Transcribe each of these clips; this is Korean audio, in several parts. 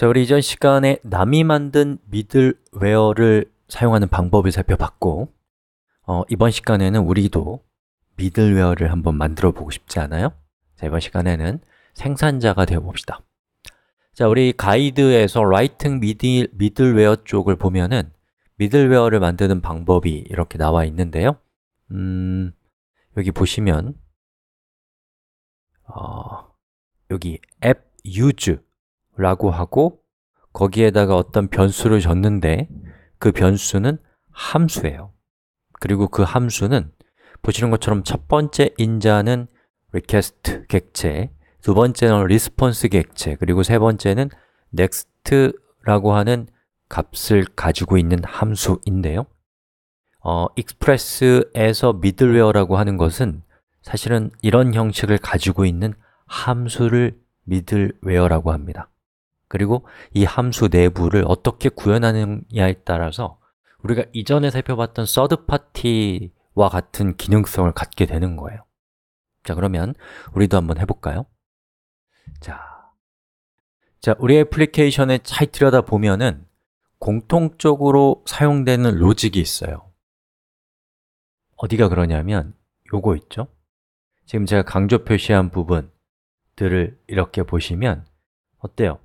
자, 우리 이전 시간에 남이 만든 미들웨어를 사용하는 방법을 살펴봤고, 어, 이번 시간에는 우리도 미들웨어를 한번 만들어 보고 싶지 않아요? 자, 이번 시간에는 생산자가 되어 봅시다. 자, 우리 가이드에서 라이팅 미들, 미들웨어 쪽을 보면은 미들웨어를 만드는 방법이 이렇게 나와 있는데요. 음, 여기 보시면 어, 여기 app use 라고 하고 거기에다가 어떤 변수를 줬는데 그 변수는 함수예요 그리고 그 함수는 보시는 것처럼 첫 번째 인자는 request 객체 두 번째는 response 객체 그리고 세 번째는 next라고 하는 값을 가지고 있는 함수인데요 어, express에서 middleware라고 하는 것은 사실은 이런 형식을 가지고 있는 함수를 middleware라고 합니다 그리고 이 함수 내부를 어떻게 구현하느냐에 따라서 우리가 이전에 살펴봤던 서드 파티와 같은 기능성을 갖게 되는 거예요 자, 그러면 우리도 한번 해볼까요? 자, 자 우리 애플리케이션의 차이 들여다보면은 공통적으로 사용되는 로직이 있어요 어디가 그러냐면 요거 있죠? 지금 제가 강조 표시한 부분들을 이렇게 보시면 어때요?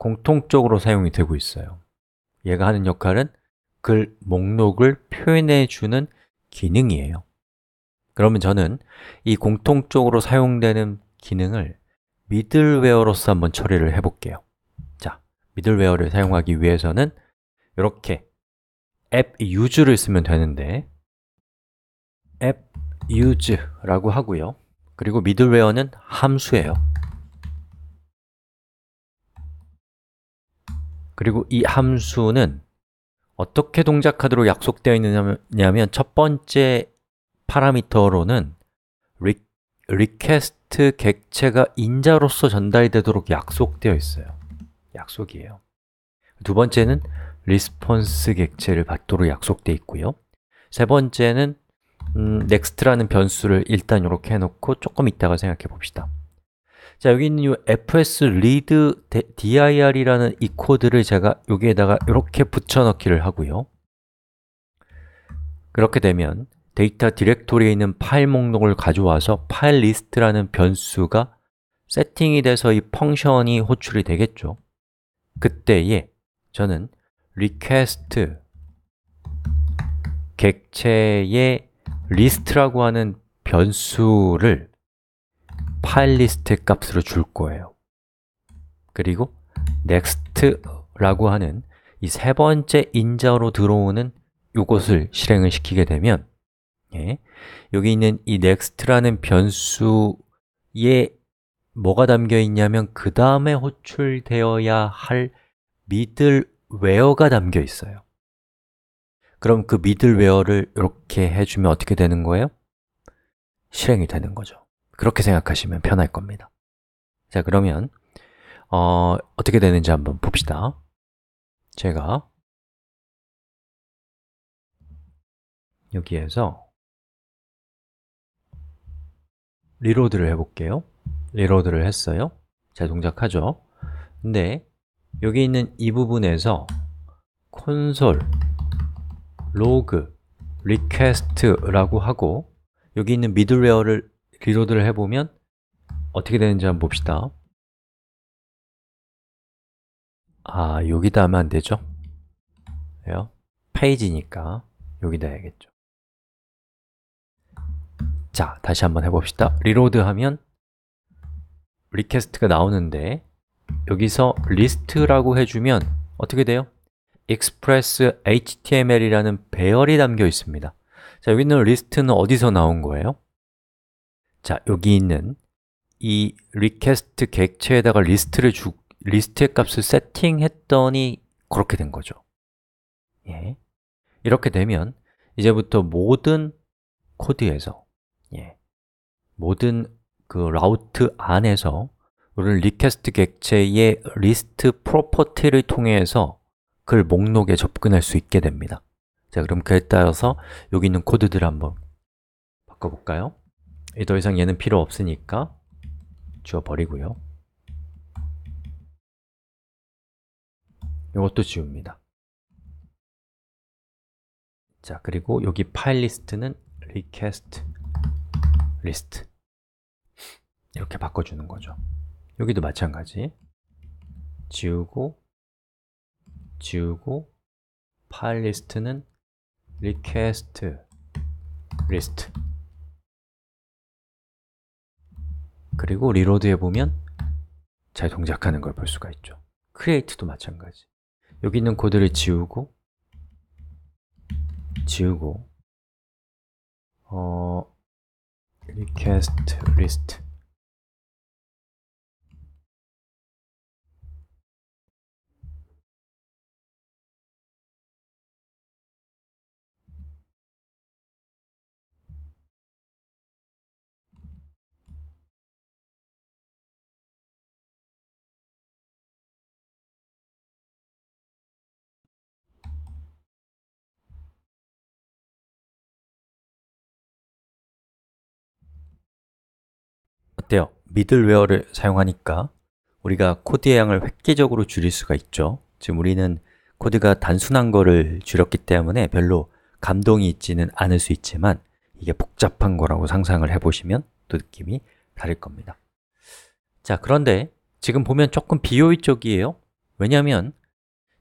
공통적으로 사용이 되고 있어요 얘가 하는 역할은 글 목록을 표현해 주는 기능이에요 그러면 저는 이 공통적으로 사용되는 기능을 미들웨어로서 한번 처리를 해 볼게요 자, 미들웨어를 사용하기 위해서는 이렇게 app 앱 유즈를 쓰면 되는데 app 앱 유즈라고 하고요 그리고 미들웨어는 함수예요 그리고 이 함수는 어떻게 동작하도록 약속되어 있느냐면 첫 번째 파라미터로는 리, request 객체가 인자로서 전달되도록 약속되어 있어요 약속이에요 두 번째는 response 객체를 받도록 약속되어 있고요 세 번째는 음, next라는 변수를 일단 이렇게 해놓고 조금 이따가 생각해 봅시다 자, 여기 있는 이 fs read dir이라는 이 코드를 제가 여기에다가 이렇게 붙여넣기를 하고요 그렇게 되면 데이터 디렉토리에 있는 파일 목록을 가져와서 파일 리스트라는 변수가 세팅이 돼서 이 펑션이 호출이 되겠죠 그때에 저는 request 객체의 리스트라고 하는 변수를 파일 리스트 값으로 줄 거예요. 그리고 next라고 하는 이 세 번째 인자로 들어오는 이것을 실행을 시키게 되면 예, 여기 있는 이 next라는 변수에 뭐가 담겨 있냐면 그 다음에 호출되어야 할 미들웨어가 담겨 있어요 그럼 그 미들웨어를 이렇게 해주면 어떻게 되는 거예요? 실행이 되는 거죠 그렇게 생각하시면 편할 겁니다. 자, 그러면 어, 어떻게 되는지 한번 봅시다. 제가 여기에서 리로드를 해볼게요. 리로드를 했어요. 자, 동작하죠. 근데 여기 있는 이 부분에서 콘솔 로그 리퀘스트라고 하고 여기 있는 미들웨어를 리로드를 해보면 어떻게 되는지 한번 봅시다 아, 여기다 하면 안 되죠? 왜요? 페이지니까 여기다 해야겠죠 자, 다시 한번 해봅시다 리로드 하면 리퀘스트가 나오는데 여기서 리스트라고 해주면 어떻게 돼요? express.html이라는 배열이 담겨 있습니다 자, 여기 있는 리스트는 어디서 나온 거예요? 자, 여기 있는 이 request 객체에다가 리스트를 주, 리스트의 값을 세팅했더니 그렇게 된 거죠 예. 이렇게 되면 이제부터 모든 코드에서 예. 모든 그 라우트 안에서 우리는 리퀘스트 객체의 리스트 프로퍼티를 통해서 그 목록에 접근할 수 있게 됩니다 자, 그럼 그에 따라서 여기 있는 코드들을 한번 바꿔볼까요? 더 이상 얘는 필요 없으니까 지워버리고요. 이것도 지웁니다. 자, 그리고 여기 파일 리스트는 request list 이렇게 바꿔주는 거죠. 여기도 마찬가지 지우고 지우고 파일 리스트는 request list 그리고 리로드해 보면 잘 동작하는 걸 볼 수가 있죠 크리에이트도 마찬가지 여기 있는 코드를 지우고 지우고 어, request list 때요 미들웨어를 사용하니까 우리가 코드의 양을 획기적으로 줄일 수가 있죠 지금 우리는 코드가 단순한 거를 줄였기 때문에 별로 감동이 있지는 않을 수 있지만 이게 복잡한 거라고 상상을 해보시면 또 느낌이 다를 겁니다 자, 그런데 지금 보면 조금 비효율적이에요 왜냐하면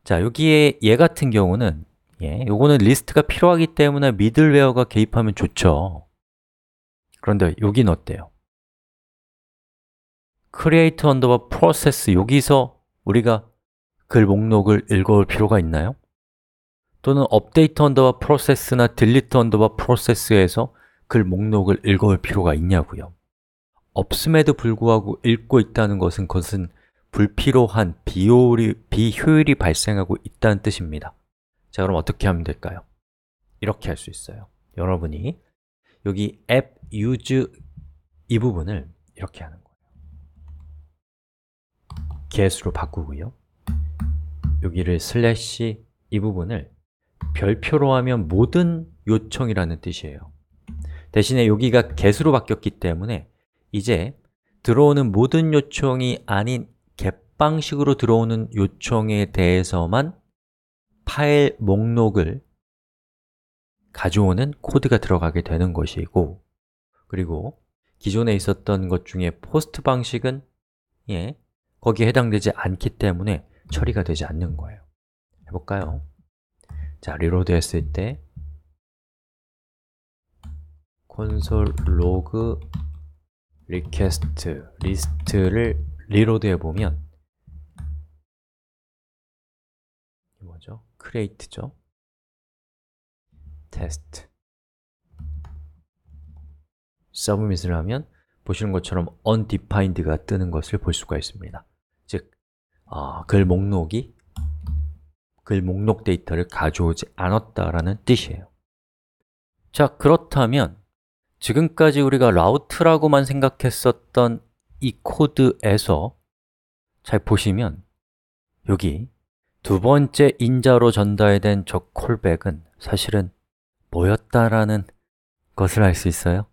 자, 여기에 얘 같은 경우는 예, 요거는 리스트가 필요하기 때문에 미들웨어가 개입하면 좋죠 그런데 여긴 어때요? create underbar process 여기서 우리가 글 목록을 읽어올 필요가 있나요? 또는 update underbar process나 delete underbar process에서 글 목록을 읽어올 필요가 있냐고요 없음에도 불구하고 읽고 있다는 것은 그것은 불필요한 비효율이, 비효율이 발생하고 있다는 뜻입니다 자, 그럼 어떻게 하면 될까요? 이렇게 할 수 있어요 여러분이 여기 app use 이 부분을 이렇게 하는 거예요 개수로 바꾸고요 여기를 슬래시 이 부분을 별표로 하면 모든 요청이라는 뜻이에요 대신에 여기가 개수로 바뀌었기 때문에 이제 들어오는 모든 요청이 아닌 갯방식으로 들어오는 요청에 대해서만 파일 목록을 가져오는 코드가 들어가게 되는 것이고 그리고 기존에 있었던 것 중에 포스트 방식은 예, 거기에 해당되지 않기 때문에 처리가 되지 않는 거예요 해볼까요? 자, 리로드 했을 때 콘솔 로그 리퀘스트 리스트를 리로드 해보면 뭐죠? 크레이트죠? 테스트 서브밋을 하면 보시는 것처럼 undefined가 뜨는 것을 볼 수가 있습니다 즉, 어, 글 목록이 글 목록 데이터를 가져오지 않았다라는 뜻이에요 자, 그렇다면 지금까지 우리가 라우트라고만 생각했었던 이 코드에서 잘 보시면 여기 두 번째 인자로 전달된 저 콜백은 사실은 뭐였다라는 것을 알 수 있어요?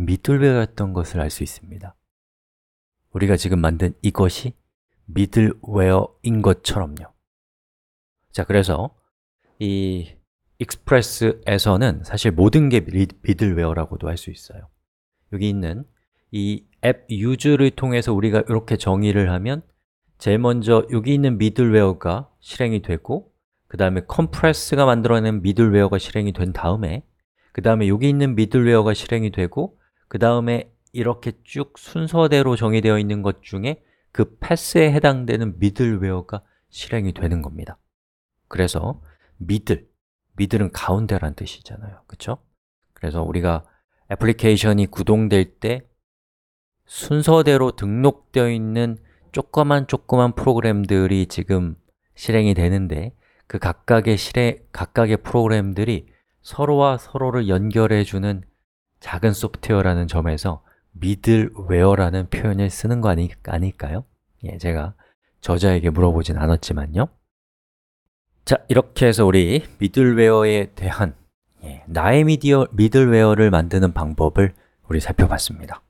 미들웨어였던 것을 알 수 있습니다 우리가 지금 만든 이것이 미들웨어인 것처럼요 자, 그래서 이 익스프레스에서는 사실 모든 게 미들웨어라고도 할 수 있어요 여기 있는 이 앱 유즈를 통해서 우리가 이렇게 정의를 하면 제일 먼저 여기 있는 미들웨어가 실행이 되고 그 다음에 컴프레스가 만들어낸 미들웨어가 실행이 된 다음에 그 다음에 여기 있는 미들웨어가 실행이 되고 그 다음에 이렇게 쭉 순서대로 정의되어 있는 것 중에 그 패스에 해당되는 미들웨어가 실행이 되는 겁니다 그래서 미들, 미들은 가운데란 뜻이잖아요 그쵸 그래서 우리가 애플리케이션이 구동될 때 순서대로 등록되어 있는 조그만 조그만 프로그램들이 지금 실행이 되는데 그 각각의 실행, 각각의 프로그램들이 서로와 서로를 연결해주는 작은 소프트웨어라는 점에서 미들웨어라는 표현을 쓰는 거 아니, 아닐까요? 예, 제가 저자에게 물어보진 않았지만요. 자, 이렇게 해서 우리 미들웨어에 대한 예, 나의 미디어, 미들웨어를 만드는 방법을 우리 살펴봤습니다.